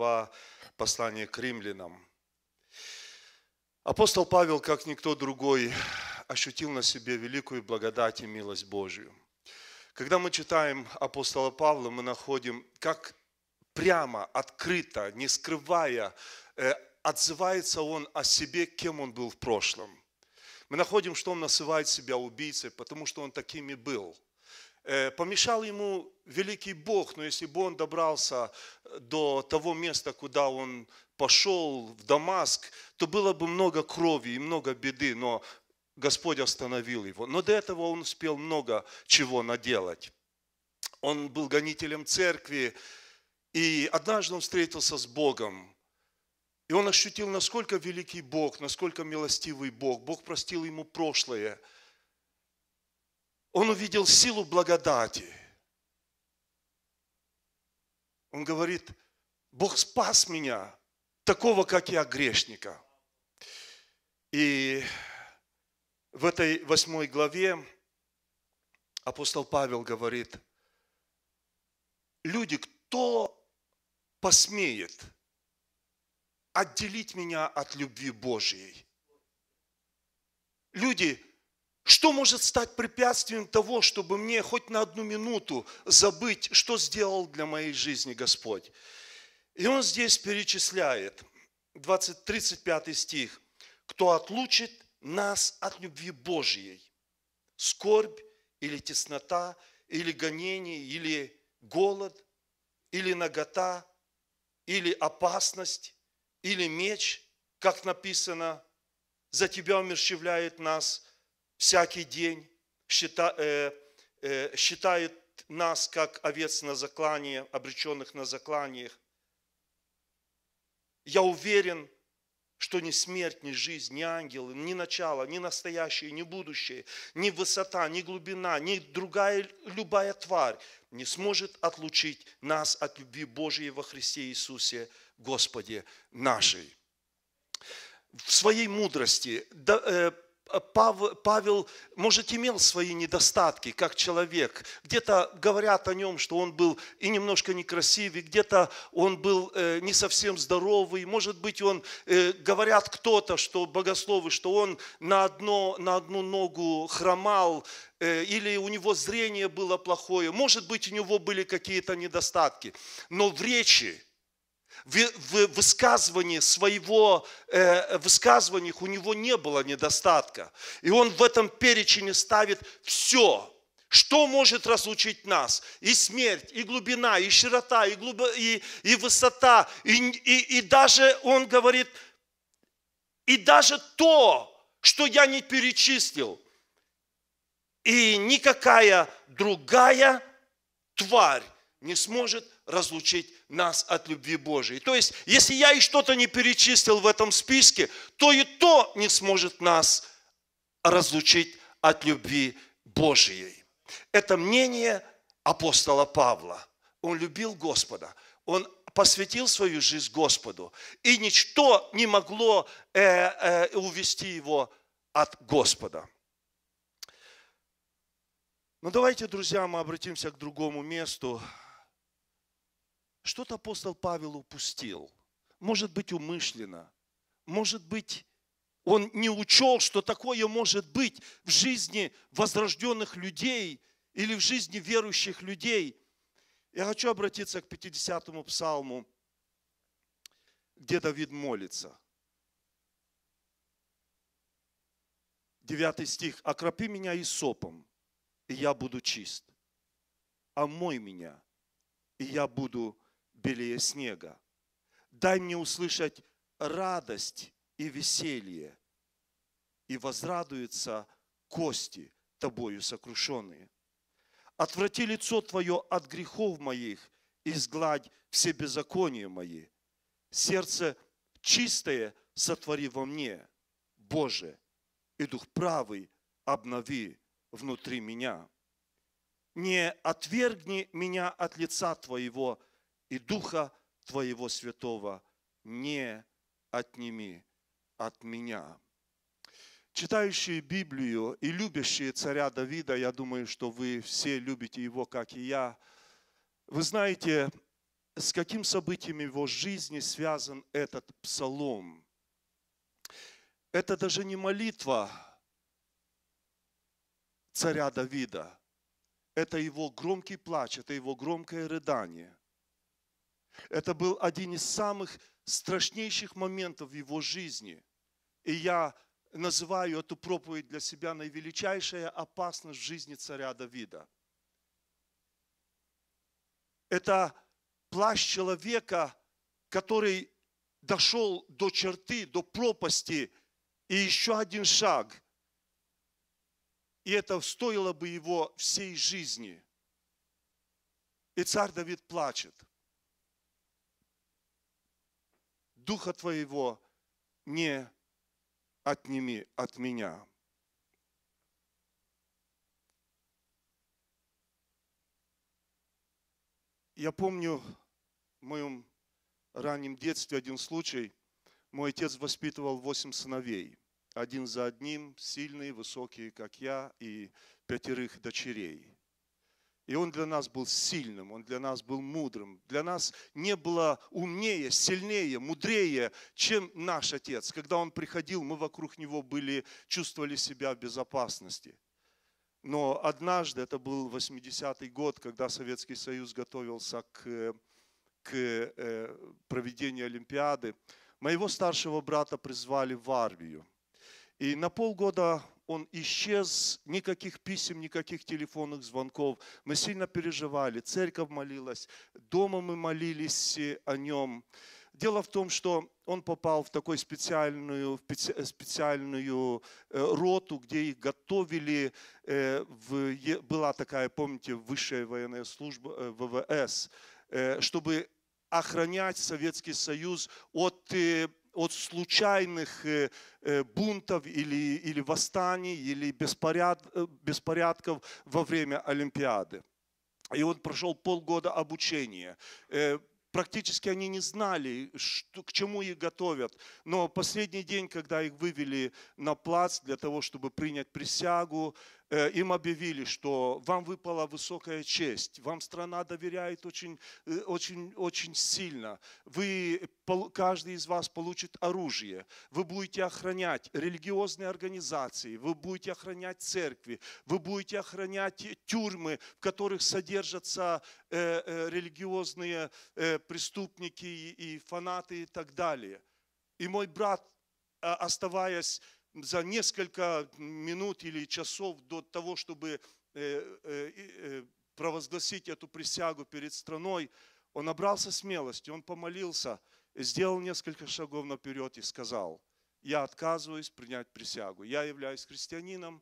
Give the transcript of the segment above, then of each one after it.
глава послания к римлянам. Апостол Павел, как никто другой, ощутил на себе великую благодать и милость Божию. Когда мы читаем апостола Павла, мы находим, как прямо, открыто, не скрывая, э, отзывается он о себе, кем он был в прошлом. Мы находим, что он называет себя убийцей, потому что он таким и был. Э, помешал ему великий Бог, но если бы он добрался э, до того места, куда он пошел, в Дамаск, то было бы много крови и много беды, но Господь остановил его. Но до этого он успел много чего наделать. Он был гонителем церкви, и однажды он встретился с Богом. И он ощутил, насколько великий Бог, насколько милостивый Бог. Бог простил ему прошлое. Он увидел силу благодати – он говорит, Бог спас меня, такого, как я, грешника. И в этой восьмой главе апостол Павел говорит, люди, кто посмеет отделить меня от любви Божьей? Люди, что может стать препятствием того, чтобы мне хоть на одну минуту забыть, что сделал для моей жизни Господь? И он здесь перечисляет, 20, 35 стих, «Кто отлучит нас от любви Божьей, скорбь или теснота, или гонение, или голод, или нагота, или опасность, или меч, как написано, за тебя умерщвляет нас – всякий день, счита, э, э, считает нас как овец на заклание, обреченных на закланиях. Я уверен, что ни смерть, ни жизнь, ни ангелы, ни начало, ни настоящее, ни будущее, ни высота, ни глубина, ни другая любая тварь не сможет отлучить нас от любви Божией во Христе Иисусе Господе нашей. В своей мудрости э, Э, Павел, может, имел свои недостатки как человек. Где-то говорят о нем, что он был и немножко некрасивый, где-то он был э, не совсем здоровый. Может быть, он, э, говорят кто-то, что богословы, что он на, одно, на одну ногу хромал, или у него зрение было плохое. Может быть, у него были какие-то недостатки. Но в речи, в высказывании своего, э, высказываниях у него не было недостатка. И он в этом перечне ставит все, что может разлучить нас? И смерть, и глубина, и широта, и, глубо, и, и высота. И, и, и даже, он говорит, и даже то, что я не перечислил. И никакая другая тварь не сможет разлучить нас от любви Божией. То есть, если я и что-то не перечислил в этом списке, то и то не сможет нас разлучить от любви Божией. Это мнение апостола Павла. Он любил Господа, он посвятил свою жизнь Господу, и ничто не могло э, э, увести его от Господа. Но ну, давайте, друзья, мы обратимся к другому месту, что-то апостол Павел упустил. Может быть, умышленно. Может быть, он не учел, что такое может быть в жизни возрожденных людей или в жизни верующих людей. Я хочу обратиться к 50-му псалму, где Давид молится. Девятый стих. «Окропи меня и сопом, и я буду чист. Омой меня, и я буду белее снега. Дай мне услышать радость и веселье, и возрадуются кости тобою сокрушенные. Отврати лицо твое от грехов моих, и сгладь все беззакония мои. Сердце чистое сотвори во мне, Боже, и дух правый обнови внутри меня. Не отвергни меня от лица Твоего, и Духа Твоего Святого не отними от меня. Читающие Библию и любящие царя Давида, я думаю, что вы все любите его, как и я, вы знаете, с каким событием его жизни связан этот псалом. Это даже не молитва царя Давида, это его громкий плач, это его громкое рыдание. Это был один из самых страшнейших моментов в его жизни. И я называю эту проповедь для себя наивеличайшая опасность в жизни царя Давида. Это плащ человека, который дошел до черты, до пропасти, и еще один шаг. И это стоило бы его всей жизни. И царь Давид плачет – Духа Твоего не отними от меня. Я помню в моем раннем детстве один случай. Мой отец воспитывал восемь сыновей. Один за одним, сильные, высокие, как я, и пятерых дочерей – и он для нас был сильным, он для нас был мудрым. Для нас не было умнее, сильнее, мудрее, чем наш отец. Когда он приходил, мы вокруг него были, чувствовали себя в безопасности. Но однажды, это был 80-й год, когда Советский Союз готовился к, к э, проведению Олимпиады, моего старшего брата призвали в армию. И на полгода он исчез, никаких писем, никаких телефонных звонков. Мы сильно переживали, церковь молилась, дома мы молились э, о нем. Дело в том, что он попал в такую специальную, в э, специальную э, роту, где их готовили. В, была такая, помните, высшая военная служба ВВС, чтобы охранять Советский Союз от от случайных э, э, бунтов или, или восстаний, или беспоряд, э, беспорядков во время Олимпиады. И он прошел полгода обучения. Практически они не знали, что, к чему их готовят. Но последний день, когда их вывели на плац для того, чтобы принять присягу, Э, им объявили, что вам выпала высокая честь, вам страна доверяет очень, э, очень, очень сильно, вы, каждый из вас получит оружие, вы будете охранять религиозные организации, вы будете охранять церкви, вы будете охранять тюрьмы, в которых содержатся э, религиозные преступники и фанаты и так далее. И мой брат, а, оставаясь за несколько минут или часов до того, чтобы э, э, э, провозгласить эту присягу перед страной, он набрался смелости, он помолился, сделал несколько шагов наперед и сказал, я отказываюсь принять присягу, я являюсь христианином,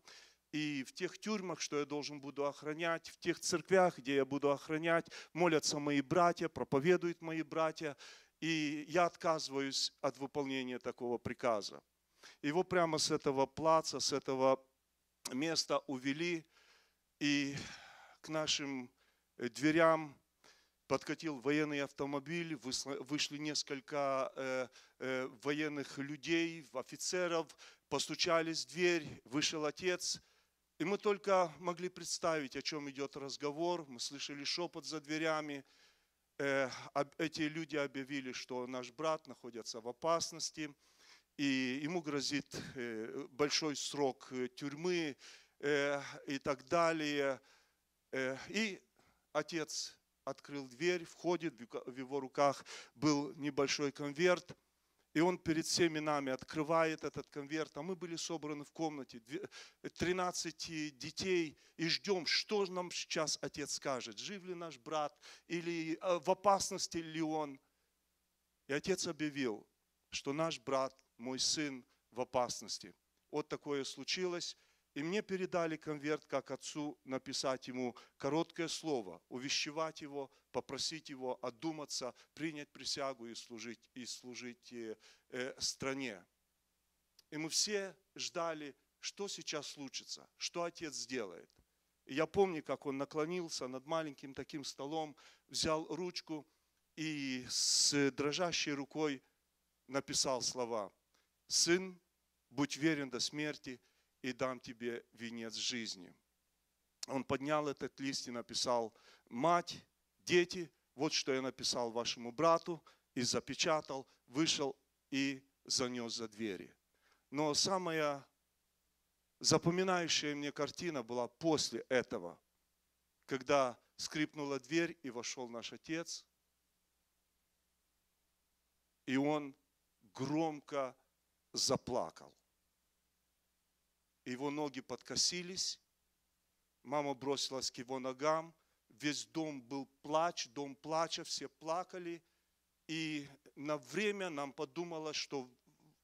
и в тех тюрьмах, что я должен буду охранять, в тех церквях, где я буду охранять, молятся мои братья, проповедуют мои братья, и я отказываюсь от выполнения такого приказа. Его прямо с этого плаца, с этого места увели, и к нашим э, дверям подкатил военный автомобиль, вышли несколько э, э, военных людей, офицеров, постучались в дверь, вышел отец. И мы только могли представить, о чем идет разговор. Мы слышали шепот за дверями. Эти люди объявили, что наш брат находится в опасности и ему грозит э, большой срок э, тюрьмы э, и так далее. И отец открыл дверь, входит, в его руках был небольшой конверт, и он перед всеми нами открывает этот конверт, а мы были собраны в комнате, 13 детей, и ждем, что нам сейчас отец скажет, жив ли наш брат, или в опасности ли он. И отец объявил, что наш брат мой сын в опасности. Вот такое случилось. И мне передали конверт, как отцу написать ему короткое слово, увещевать его, попросить его одуматься, принять присягу и служить, и служить э, э, стране. И мы все ждали, что сейчас случится, что отец сделает. И я помню, как он наклонился над маленьким таким столом, взял ручку и с дрожащей рукой написал слова – сын, будь верен до смерти, и дам тебе венец жизни. Он поднял этот лист и написал, мать, дети, вот что я написал вашему брату, и запечатал, вышел и занес за двери. Но самая запоминающая мне картина была после этого, когда скрипнула дверь и вошел наш отец, и он громко заплакал. Его ноги подкосились, мама бросилась к его ногам, весь дом был плач, дом плача, все плакали. И на время нам подумалось, что,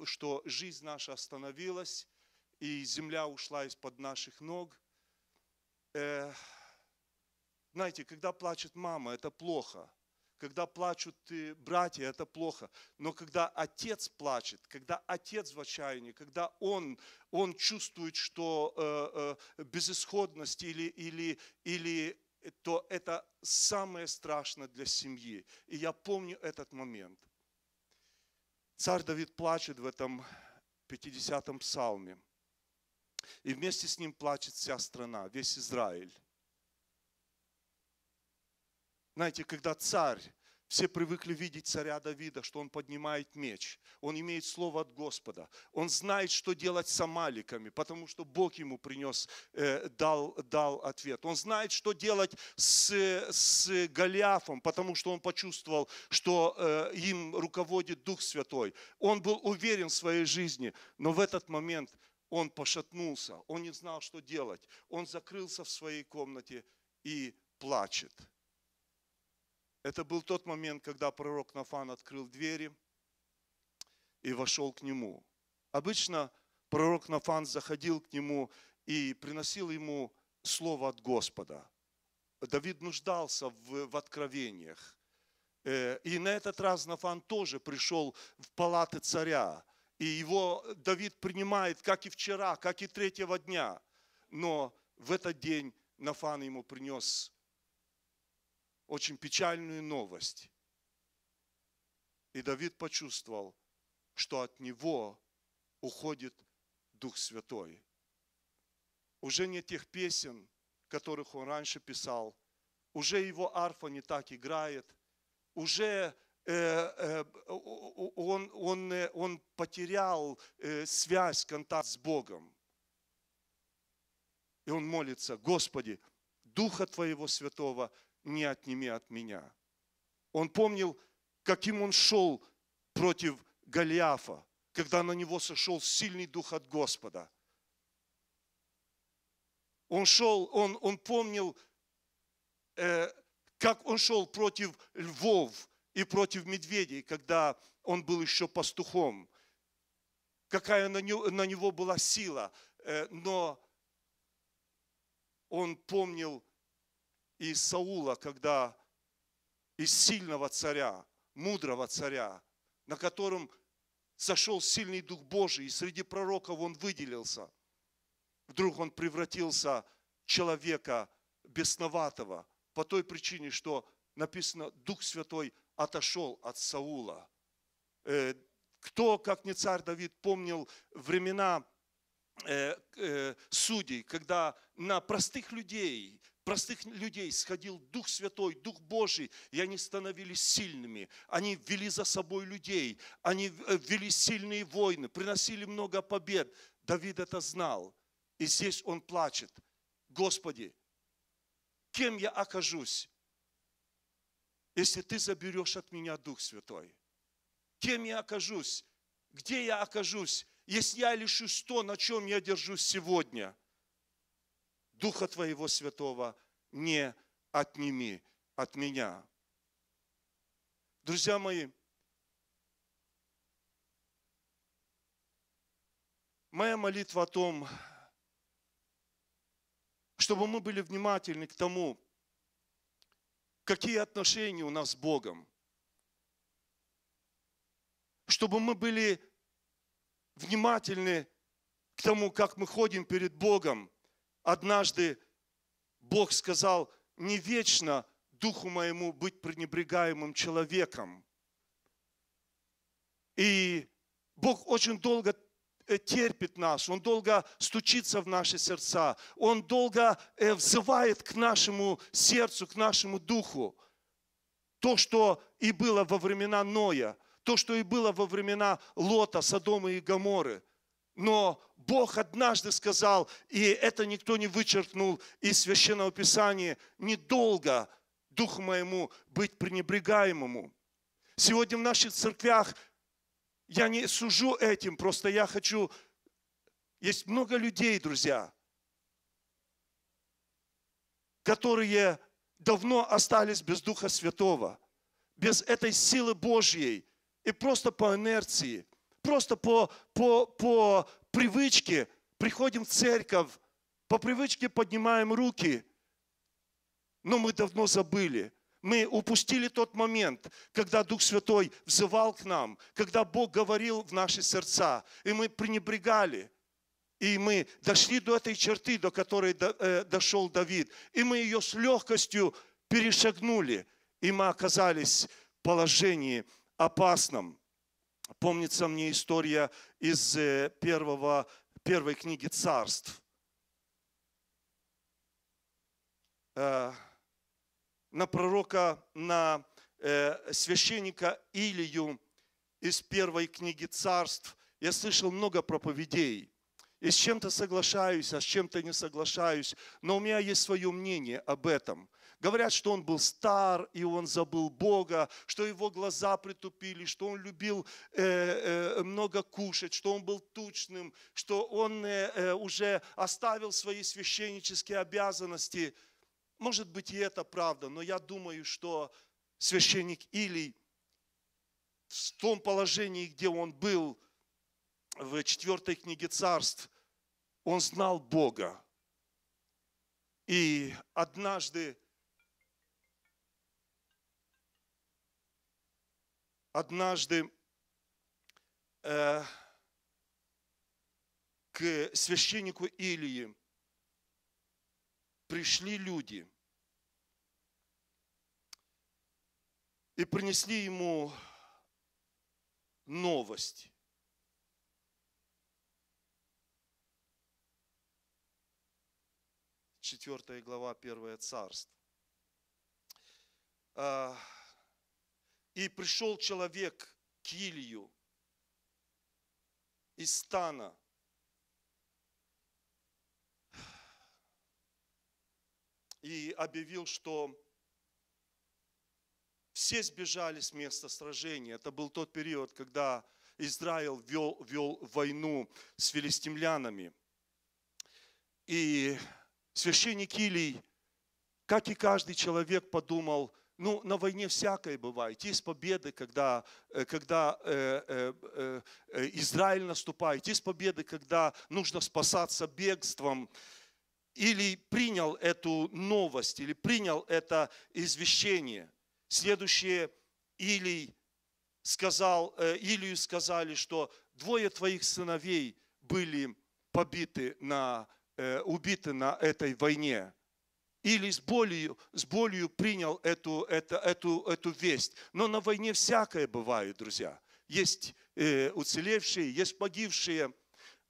что жизнь наша остановилась, и земля ушла из-под наших ног. Э, знаете, когда плачет мама, это плохо – когда плачут братья, это плохо. Но когда отец плачет, когда отец в отчаянии, когда он, он чувствует, что э, э, безысходность или, или, или то это самое страшное для семьи. И я помню этот момент. Царь Давид плачет в этом 50-м псалме. И вместе с ним плачет вся страна, весь Израиль. Знаете, когда царь, все привыкли видеть царя Давида, что он поднимает меч, он имеет слово от Господа, он знает, что делать с амаликами, потому что Бог ему принес, э, дал, дал ответ. Он знает, что делать с, с Голиафом, потому что он почувствовал, что э, им руководит Дух Святой. Он был уверен в своей жизни, но в этот момент он пошатнулся, он не знал, что делать, он закрылся в своей комнате и плачет. Это был тот момент, когда пророк Нафан открыл двери и вошел к нему. Обычно пророк Нафан заходил к нему и приносил ему слово от Господа. Давид нуждался в, в откровениях. Э, и на этот раз Нафан тоже пришел в палаты царя. И его Давид принимает, как и вчера, как и третьего дня. Но в этот день Нафан ему принес очень печальную новость. И Давид почувствовал, что от него уходит Дух Святой. Уже не тех песен, которых он раньше писал, уже его арфа не так играет, уже э, э, он, он, э, он потерял э, связь, контакт с Богом. И он молится, Господи, Духа Твоего Святого – не отними от меня. Он помнил, каким он шел против Голиафа, когда на него сошел сильный дух от Господа. Он шел, он, он помнил, э, как он шел против львов и против медведей, когда он был еще пастухом. Какая на него, на него была сила, э, но он помнил из Саула, когда из сильного царя, мудрого царя, на котором сошел сильный Дух Божий, и среди пророков он выделился. Вдруг он превратился в человека бесноватого, по той причине, что написано, Дух Святой отошел от Саула. Э, кто, как не царь Давид, помнил времена э, э, судей, когда на простых людей, простых людей сходил Дух Святой, Дух Божий, и они становились сильными. Они вели за собой людей, они э, вели сильные войны, приносили много побед. Давид это знал. И здесь он плачет. Господи, кем я окажусь, если ты заберешь от меня Дух Святой? Кем я окажусь? Где я окажусь, если я лишусь то, на чем я держусь сегодня – Духа Твоего Святого не отними от меня. Друзья мои, моя молитва о том, чтобы мы были внимательны к тому, какие отношения у нас с Богом, чтобы мы были внимательны к тому, как мы ходим перед Богом, однажды Бог сказал, не вечно духу моему быть пренебрегаемым человеком. И Бог очень долго э, терпит нас, Он долго стучится в наши сердца, Он долго э, взывает к нашему сердцу, к нашему духу. То, что и было во времена Ноя, то, что и было во времена Лота, Содома и Гаморы – но Бог однажды сказал, и это никто не вычеркнул из Священного Писания, недолго Духу моему быть пренебрегаемому. Сегодня в наших церквях я не сужу этим, просто я хочу... Есть много людей, друзья, которые давно остались без Духа Святого, без этой силы Божьей и просто по инерции – просто по, по, по привычке приходим в церковь, по привычке поднимаем руки, но мы давно забыли. Мы упустили тот момент, когда Дух Святой взывал к нам, когда Бог говорил в наши сердца, и мы пренебрегали. И мы дошли до этой черты, до которой э, дошел Давид, и мы ее с легкостью перешагнули, и мы оказались в положении опасном помнится мне история из э, первого, первой книги царств. Э, на пророка, на э, священника Илию из первой книги царств. Я слышал много проповедей. И с чем-то соглашаюсь, а с чем-то не соглашаюсь. Но у меня есть свое мнение об этом. Говорят, что он был стар, и он забыл Бога, что его глаза притупили, что он любил э, э, много кушать, что он был тучным, что он э, э, уже оставил свои священнические обязанности. Может быть и это правда, но я думаю, что священник Илий в том положении, где он был, в четвертой книге царств, он знал Бога. И однажды однажды э, к священнику Илии пришли люди и принесли ему новость. Четвертая глава, первое царство. А, и пришел человек к Илью из стана. И объявил, что все сбежали с места сражения. Это был тот период, когда Израиль вел, вел войну с филистимлянами. И священник Илий, как и каждый человек, подумал – ну, на войне всякое бывает. Есть победы, когда, э, когда э, э, э, э, Израиль наступает. Есть победы, когда нужно спасаться бегством. Или принял эту новость, или принял это извещение. Следующее, или сказал, э, Илью сказали, что двое твоих сыновей были побиты на, э, убиты на этой войне или с болью, с болью принял эту, эту, эту, эту весть. Но на войне всякое бывает, друзья. Есть э, уцелевшие, есть погибшие.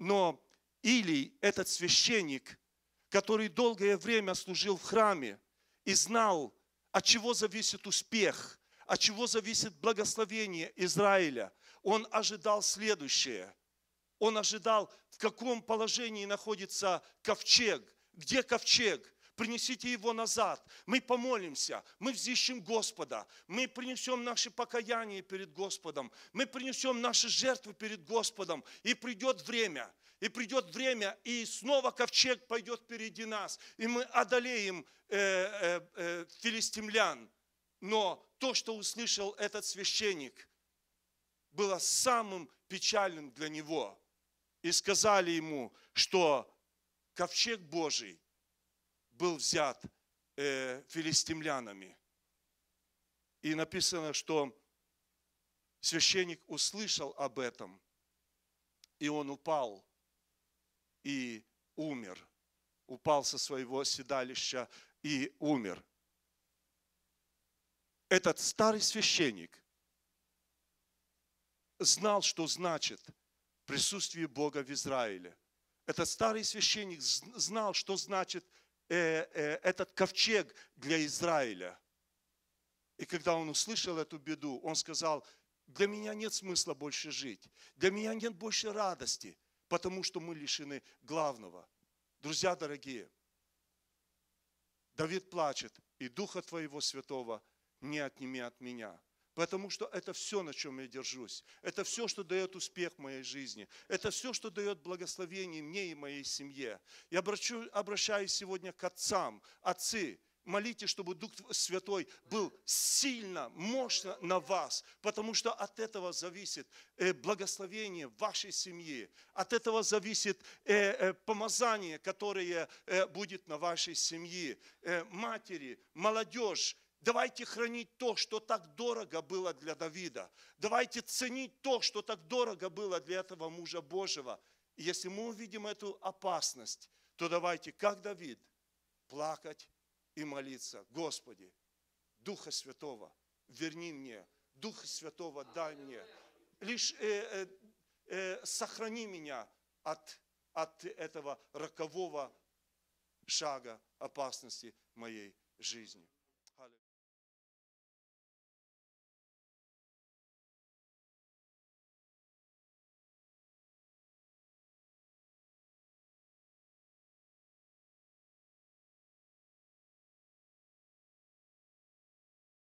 Но или этот священник, который долгое время служил в храме и знал, от чего зависит успех, от чего зависит благословение Израиля, он ожидал следующее. Он ожидал, в каком положении находится ковчег, где ковчег, принесите его назад. Мы помолимся, мы взыщем Господа, мы принесем наши покаяния перед Господом, мы принесем наши жертвы перед Господом, и придет время, и придет время, и снова ковчег пойдет впереди нас, и мы одолеем э, э, э, филистимлян. Но то, что услышал этот священник, было самым печальным для него. И сказали ему, что ковчег Божий был взят э, филистимлянами. И написано, что священник услышал об этом, и он упал и умер. Упал со своего седалища и умер. Этот старый священник знал, что значит присутствие Бога в Израиле. Этот старый священник знал, что значит – э, э, этот ковчег для Израиля. И когда он услышал эту беду, он сказал, для меня нет смысла больше жить, для меня нет больше радости, потому что мы лишены главного. Друзья дорогие, Давид плачет, и Духа Твоего Святого не отними от меня. Потому что это все, на чем я держусь. Это все, что дает успех моей жизни. Это все, что дает благословение мне и моей семье. Я обращу, обращаюсь сегодня к отцам. Отцы, молите, чтобы Дух Святой был сильно, мощно на вас, потому что от этого зависит э, благословение вашей семьи, от этого зависит э, э, помазание, которое будет на вашей семье. Матери, молодежь, Давайте хранить то, что так дорого было для Давида. Давайте ценить то, что так дорого было для этого мужа Божьего. И если мы увидим эту опасность, то давайте, как Давид, плакать и молиться. Господи, Духа Святого, верни мне, Духа Святого дай мне. Лишь э, э, э, сохрани меня от, от этого рокового шага опасности моей жизни.